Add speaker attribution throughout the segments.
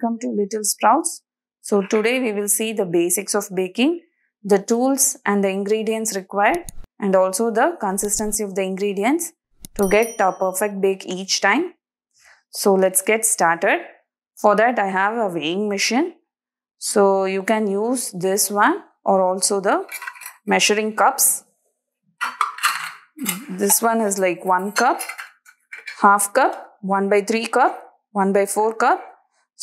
Speaker 1: welcome to Little Sprouts. So today we will see the basics of baking, the tools and the ingredients required and also the consistency of the ingredients to get a perfect bake each time. So let's get started. For that I have a weighing machine. So you can use this one or also the measuring cups. This one is like 1 cup, half cup, 1 by 3 cup, 1 by 4 cup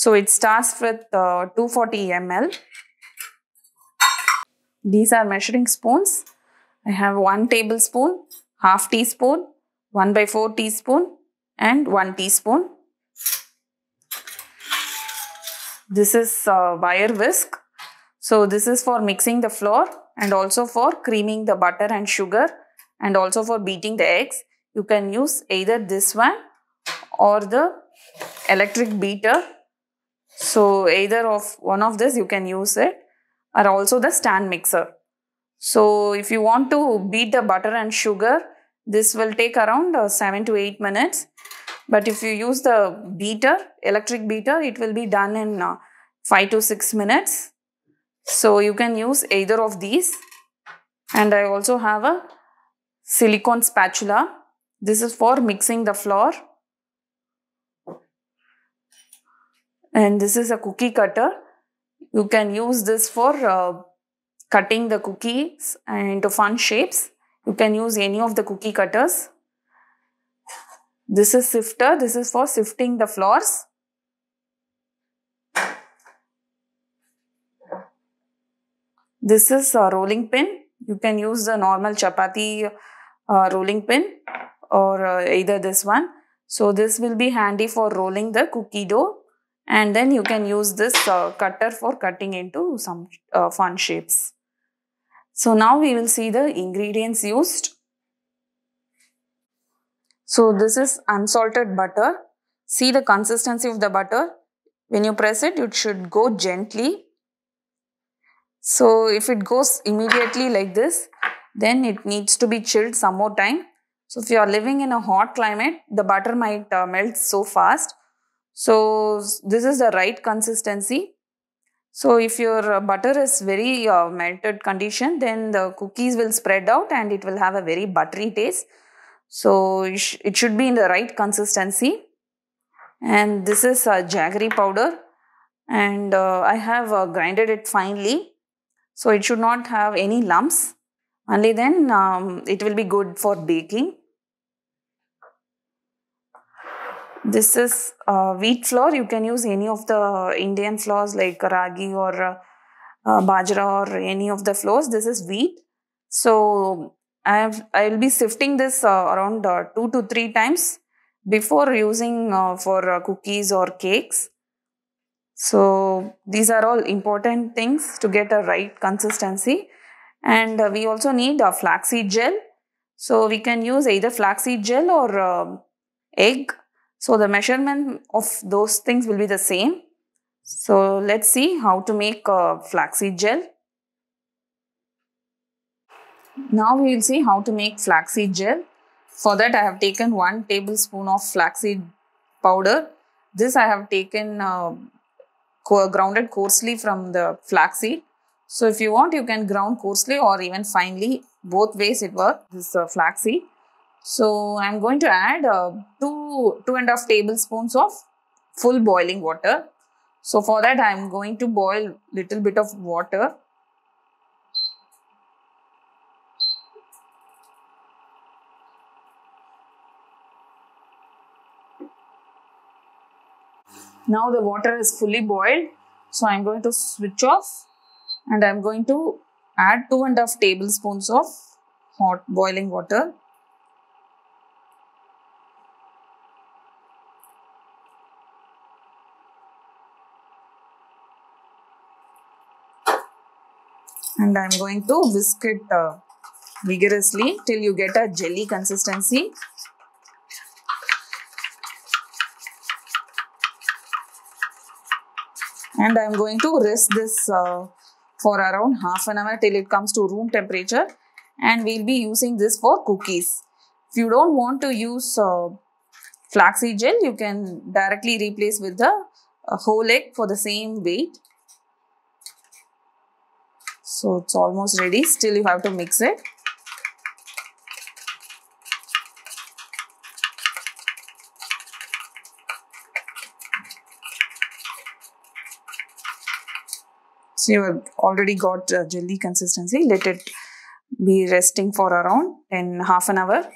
Speaker 1: so it starts with uh, 240 ml. These are measuring spoons. I have 1 tablespoon, half teaspoon, 1 by 4 teaspoon and 1 teaspoon. This is uh, wire whisk. So this is for mixing the flour and also for creaming the butter and sugar and also for beating the eggs. You can use either this one or the electric beater so either of one of this you can use it or also the stand mixer. So if you want to beat the butter and sugar, this will take around uh, 7 to 8 minutes. But if you use the beater, electric beater, it will be done in uh, 5 to 6 minutes. So you can use either of these. And I also have a silicone spatula. This is for mixing the flour. and this is a cookie cutter you can use this for uh, cutting the cookies into fun shapes you can use any of the cookie cutters this is sifter this is for sifting the flours this is a rolling pin you can use the normal chapati uh, rolling pin or uh, either this one so this will be handy for rolling the cookie dough and then you can use this uh, cutter for cutting into some uh, fun shapes. So now we will see the ingredients used. So this is unsalted butter. See the consistency of the butter. When you press it, it should go gently. So if it goes immediately like this, then it needs to be chilled some more time. So if you are living in a hot climate, the butter might uh, melt so fast. So this is the right consistency. So if your butter is very uh, melted condition, then the cookies will spread out and it will have a very buttery taste. So it, should be in the right consistency. And this is uh, jaggery powder and uh, I have uh, grinded it finely. So it should not have any lumps. Only then um, it will be good for baking. This is uh, wheat flour. You can use any of the Indian flours like ragi or uh, bajra or any of the flours. This is wheat. So I have I will be sifting this uh, around uh, two to three times before using uh, for uh, cookies or cakes. So these are all important things to get a right consistency. And we also need a flaxseed gel. So we can use either flaxseed gel or um, egg so the measurement of those things will be the same. So let's see how to make flaxseed gel. Now we will see how to make flaxseed gel. For that I have taken 1 tablespoon of flaxseed powder. This I have taken uh, grounded coarsely from the flaxseed. So if you want you can ground coarsely or even finely. Both ways it works. This uh, flaxseed. So I'm going to add uh, two, two and a half tablespoons of full boiling water. So for that I'm going to boil little bit of water. Now the water is fully boiled. So I'm going to switch off and I'm going to add two and a half tablespoons of hot boiling water. and I'm going to whisk it uh, vigorously till you get a jelly consistency. And I'm going to rest this uh, for around half an hour till it comes to room temperature and we'll be using this for cookies. If you don't want to use uh, flaxseed gel, you can directly replace with the uh, whole egg for the same weight so it's almost ready. Still you have to mix it. So you have already got uh, jelly consistency. Let it be resting for around in half an hour.